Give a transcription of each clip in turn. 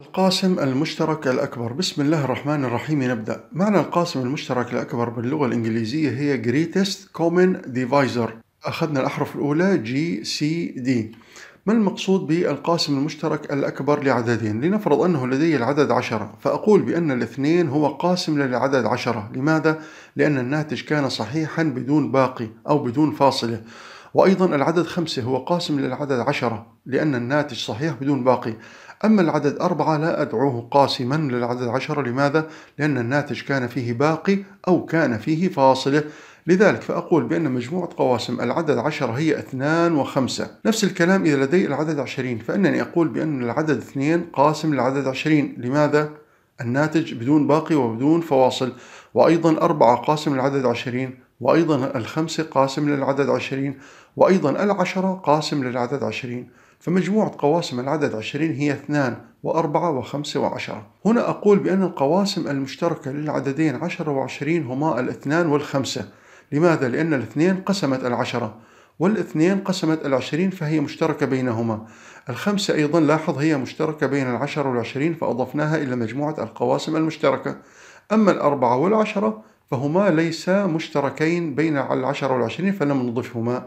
القاسم المشترك الأكبر بسم الله الرحمن الرحيم نبدأ معنى القاسم المشترك الأكبر باللغة الإنجليزية هي Greatest Common Divisor أخذنا الأحرف الأولى G, C, D ما المقصود بالقاسم المشترك الأكبر لعددين؟ لنفرض أنه لدي العدد عشرة فأقول بأن الاثنين هو قاسم للعدد عشرة لماذا؟ لأن الناتج كان صحيحا بدون باقي أو بدون فاصلة وأيضا العدد خمسة هو قاسم للعدد عشرة لأن الناتج صحيح بدون باقي أما العدد أربعة لا أدعوه قاسما للعدد عشرة لماذا؟ لأن الناتج كان فيه باقي أو كان فيه فاصلة لذلك فأقول بأن مجموعة قواسم العدد عشرة هي اثنان وخمسة نفس الكلام إذا لدي العدد عشرين فإنني أقول بأن العدد اثنين قاسم للعدد عشرين لماذا؟ الناتج بدون باقي وبدون فواصل وأيضا أربعة قاسم العدد عشرين وأيضا الخمسة قاسم للعدد عشرين وأيضا العشرة قاسم للعدد عشرين فمجموعة قواسم العدد 20 هي 2 و4 و5 و10 هنا أقول بأن القواسم المشتركة للعددين 10 و20 هما الاثنان والخمسة لماذا؟ لأن الاثنين قسمت العشرة والاثنين قسمت العشرين فهي مشتركة بينهما الخمسة أيضا لاحظ هي مشتركة بين العشر والعشرين فأضفناها إلى مجموعة القواسم المشتركة أما الأربعة والعشرة فهما ليسا مشتركين بين العشر والعشرين فلم نضفهما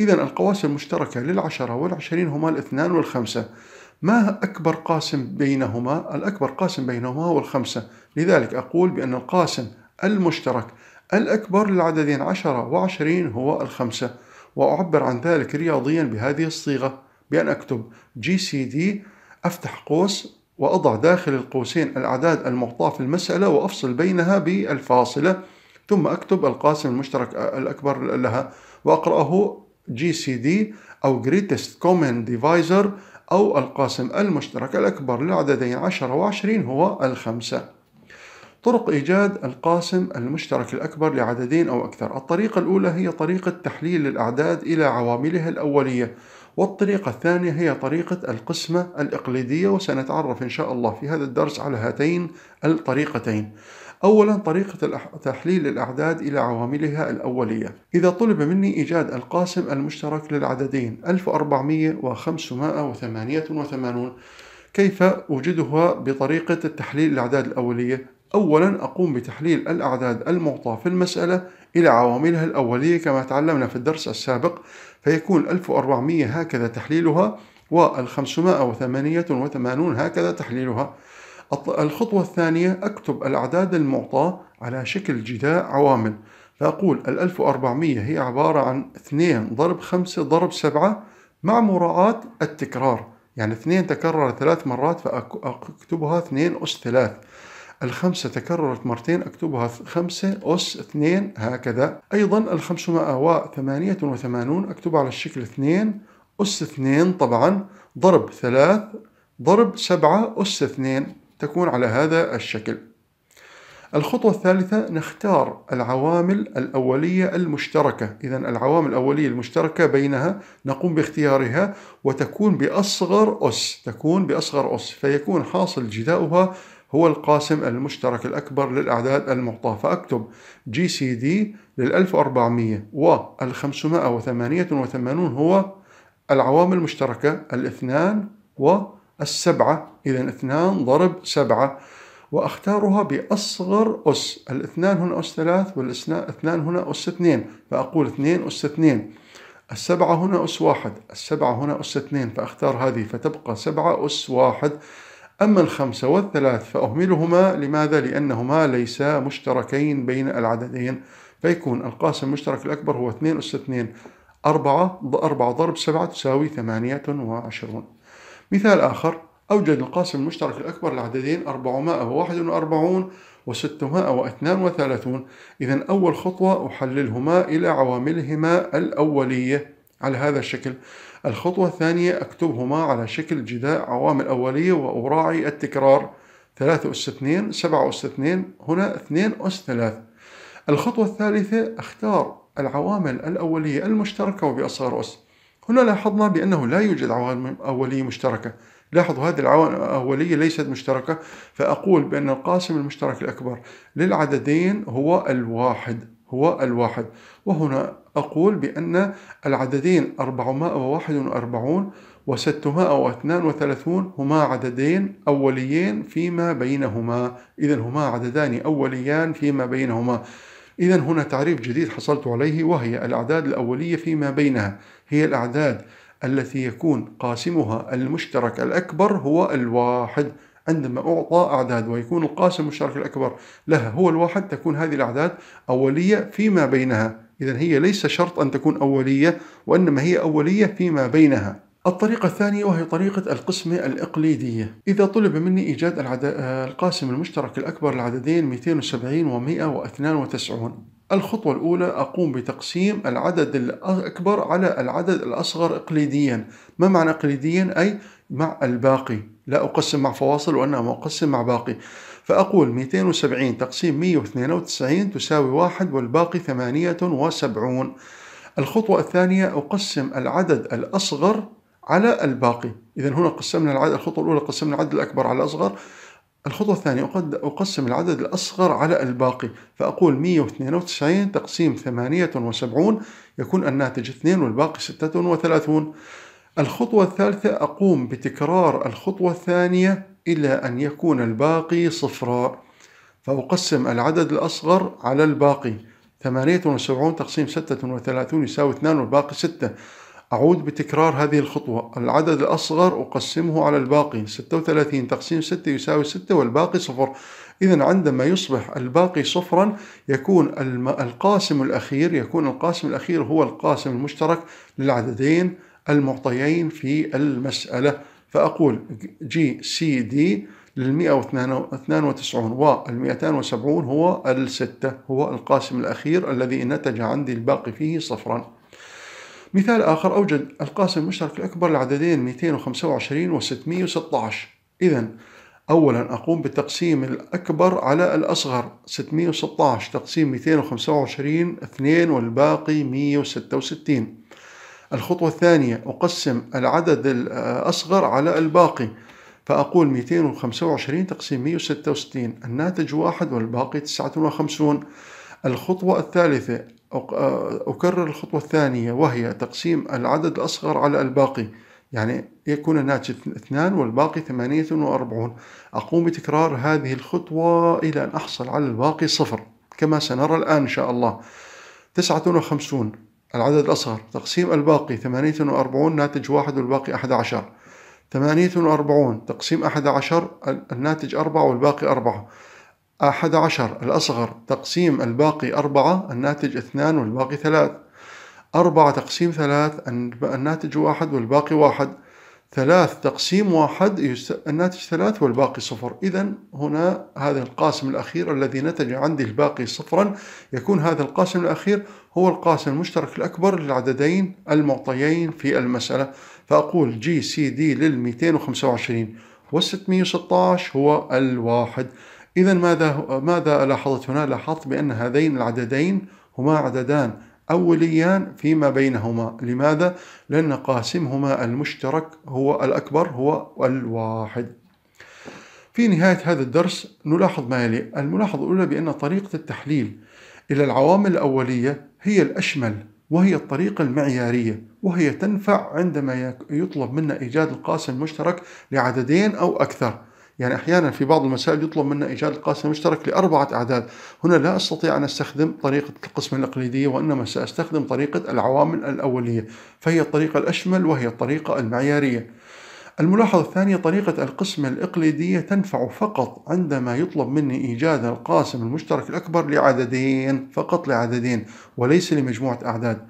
إذا القواسم المشتركة للعشرة والعشرين هما الاثنان والخمسة ما أكبر قاسم بينهما؟ الأكبر قاسم بينهما هو الخمسة لذلك أقول بأن القاسم المشترك الأكبر للعددين عشرة وعشرين هو الخمسة وأعبر عن ذلك رياضيا بهذه الصيغة بأن أكتب جي سي دي أفتح قوس وأضع داخل القوسين الأعداد المعطاة في المسألة وأفصل بينها بالفاصلة ثم أكتب القاسم المشترك الأكبر لها وأقرأه جي سي دي أو Greatest Common Divisor أو القاسم المشترك الأكبر للعددين عشرة وعشرين هو الخمسة طرق إيجاد القاسم المشترك الأكبر لعددين أو أكثر الطريقة الأولى هي طريقة تحليل الأعداد إلى عواملها الأولية والطريقة الثانية هي طريقة القسمة الإقليدية وسنتعرف إن شاء الله في هذا الدرس على هاتين الطريقتين أولا طريقة تحليل الأعداد إلى عواملها الأولية إذا طلب مني إيجاد القاسم المشترك للعددين 1400 و 588 كيف أوجدها بطريقة التحليل الأعداد الأولية؟ أولا أقوم بتحليل الأعداد المعطى في المسألة إلى عواملها الأولية كما تعلمنا في الدرس السابق فيكون 1400 هكذا تحليلها وال 588 هكذا تحليلها الخطوة الثانية أكتب الأعداد المعطاة على شكل جداء عوامل فأقول ال 1400 هي عبارة عن 2 ضرب 5 ضرب 7 مع مراعاة التكرار يعني 2 تكرر ثلاث مرات فأكتبها 2 أس 3 الخمسة تكررت مرتين أكتبها خمسة أس اثنين هكذا أيضا الخمسمائة وثمانية وثمانون أكتبها على الشكل اثنين أس اثنين طبعا ضرب ثلاث ضرب سبعة أس اثنين تكون على هذا الشكل الخطوة الثالثة نختار العوامل الأولية المشتركة إذا العوامل الأولية المشتركة بينها نقوم باختيارها وتكون بأصغر أس تكون بأصغر أس فيكون حاصل جداؤها هو القاسم المشترك الأكبر للأعداد المعطاة فأكتب جي سي دي لل 1400 وال 588 هو العوامل المشتركة الاثنان و السبعة إذا اثنان ضرب سبعة وأختارها بأصغر أس الاثنان هنا أس ثلاث والاثنان هنا أس اثنين فأقول اثنين أس اثنين السبعة هنا أس واحد السبعة هنا أس اثنين فأختار هذه فتبقى سبعة أس واحد أما الخمسة والثلاث فأهملهما لماذا؟ لأنهما ليسا مشتركين بين العددين فيكون القاسم المشترك الأكبر هو 2 أس 2 4 4 ضرب 7 تساوي 28 مثال آخر أوجد القاسم المشترك الأكبر لعددين 441 و632 إذا أول خطوة أحللهما إلى عواملهما الأولية على هذا الشكل الخطوة الثانية أكتبهما على شكل جداء عوامل أولية وأراعي التكرار 3 أس 2 7 أس 2 هنا 2 أس 3 الخطوة الثالثة أختار العوامل الأولية المشتركة وبأصغر أس هنا لاحظنا بأنه لا يوجد عوامل أولية مشتركة لاحظوا هذه العوامل الأولية ليست مشتركة فأقول بأن القاسم المشترك الأكبر للعددين هو الواحد هو الواحد وهنا أقول بأن العددين 441 و 632 هما عددين أوليين فيما بينهما إذا هما عددان أوليان فيما بينهما إذا هنا تعريف جديد حصلت عليه وهي الأعداد الأولية فيما بينها هي الأعداد التي يكون قاسمها المشترك الأكبر هو الواحد عندما أعطى أعداد ويكون القاسم المشترك الأكبر لها هو الواحد تكون هذه الأعداد أولية فيما بينها إذا هي ليس شرط أن تكون أولية وإنما هي أولية فيما بينها الطريقة الثانية وهي طريقة القسمة الإقليدية إذا طلب مني إيجاد العد... القاسم المشترك الأكبر للعددين 270 و 192 الخطوة الأولى أقوم بتقسيم العدد الأكبر على العدد الأصغر إقليديا ما معنى إقليديا أي مع الباقي لا أقسم مع فواصل وإنما أقسم مع باقي فأقول 270 تقسيم 192 تساوي واحد والباقي 78 الخطوة الثانية أقسم العدد الأصغر على الباقي إذا هنا قسمنا العدد الخطوة الأولى قسمنا العدد الأكبر على الأصغر الخطوة الثانية أقسم العدد الأصغر على الباقي فأقول 192 تقسيم 78 يكون الناتج 2 والباقي 36 الخطوة الثالثة أقوم بتكرار الخطوة الثانية إلى أن يكون الباقي صفراء فأقسم العدد الأصغر على الباقي 78 تقسيم 36 يساوي 2 والباقي 6 أعود بتكرار هذه الخطوة العدد الأصغر أقسمه على الباقي 36 تقسيم 6 يساوي 6 والباقي صفر إذا عندما يصبح الباقي صفرا يكون القاسم الأخير يكون القاسم الأخير هو القاسم المشترك للعددين المعطيين في المسألة فأقول جي سي دي لل 192 و 270 هو الستة هو القاسم الأخير الذي نتج عندي الباقي فيه صفرا مثال آخر أوجد القاسم المشترك الأكبر لعددين 225 و 616 إذا أولا أقوم بتقسيم الأكبر على الأصغر 616 تقسيم 225 2 والباقي 166 الخطوة الثانية أقسم العدد الأصغر على الباقي فأقول 225 تقسيم 166 الناتج واحد والباقي 59 الخطوة الثالثة آه، أكرر الخطوة الثانية وهي تقسيم العدد الأصغر على الباقي يعني يكون الناتج اثنان والباقي ثمانية وأربعون أقوم بتكرار هذه الخطوة إلى أن أحصل على الباقي صفر كما سنرى الآن إن شاء الله تسعة وخمسون العدد الأصغر تقسيم الباقي ثمانية وأربعون ناتج واحد والباقي أحد عشر ثمانية وأربعون تقسيم أحد عشر الناتج أربعة والباقي أربعة أحد عشر الأصغر تقسيم الباقي أربعة الناتج اثنان والباقي ثلاث أربعة تقسيم ثلاث الناتج واحد والباقي واحد ثلاث تقسيم واحد يست... الناتج ثلاث والباقي صفر إذا هنا هذا القاسم الأخير الذي نتج عندي الباقي صفرا يكون هذا القاسم الأخير هو القاسم المشترك الأكبر للعددين المعطيين في المسألة فأقول جي سي دي لل 225 والستمية 616 هو الواحد إذا ماذا ماذا لاحظت هنا؟ لاحظت بأن هذين العددين هما عددان أوليان فيما بينهما، لماذا؟ لأن قاسمهما المشترك هو الأكبر هو الواحد. في نهاية هذا الدرس نلاحظ ما يلي: الملاحظة الأولى بأن طريقة التحليل إلى العوامل الأولية هي الأشمل وهي الطريقة المعيارية وهي تنفع عندما يطلب منا إيجاد القاسم المشترك لعددين أو أكثر يعني أحيانا في بعض المسائل يطلب منا إيجاد القاسم المشترك لأربعة أعداد هنا لا أستطيع أن أستخدم طريقة القسمة الإقليدية وإنما سأستخدم طريقة العوامل الأولية فهي الطريقة الأشمل وهي الطريقة المعيارية الملاحظة الثانية طريقة القسمة الإقليدية تنفع فقط عندما يطلب مني إيجاد القاسم المشترك الأكبر لعددين فقط لعددين وليس لمجموعة أعداد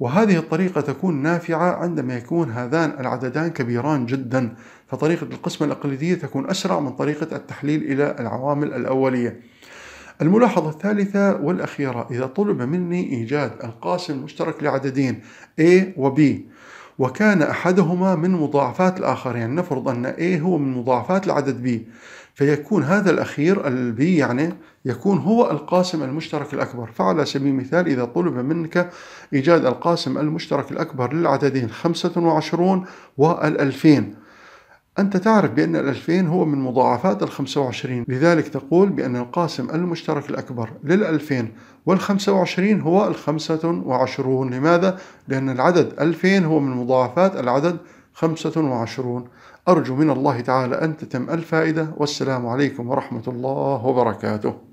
وهذه الطريقة تكون نافعة عندما يكون هذان العددان كبيران جدا فطريقة القسمة الأقليدية تكون أسرع من طريقة التحليل إلى العوامل الأولية الملاحظة الثالثة والأخيرة إذا طلب مني إيجاد القاسم المشترك لعددين A و B وكان أحدهما من مضاعفات الآخر يعني نفرض أن A هو من مضاعفات العدد B فيكون هذا الأخير B يعني يكون هو القاسم المشترك الأكبر فعلى سبيل المثال إذا طلب منك إيجاد القاسم المشترك الأكبر للعددين 25 2000 أنت تعرف بأن الألفين هو من مضاعفات الخمسة وعشرين لذلك تقول بأن القاسم المشترك الأكبر للألفين والخمسة وعشرين هو الخمسة وعشرون لماذا؟ لأن العدد ألفين هو من مضاعفات العدد خمسة وعشرون أرجو من الله تعالى أن تتم الفائدة والسلام عليكم ورحمة الله وبركاته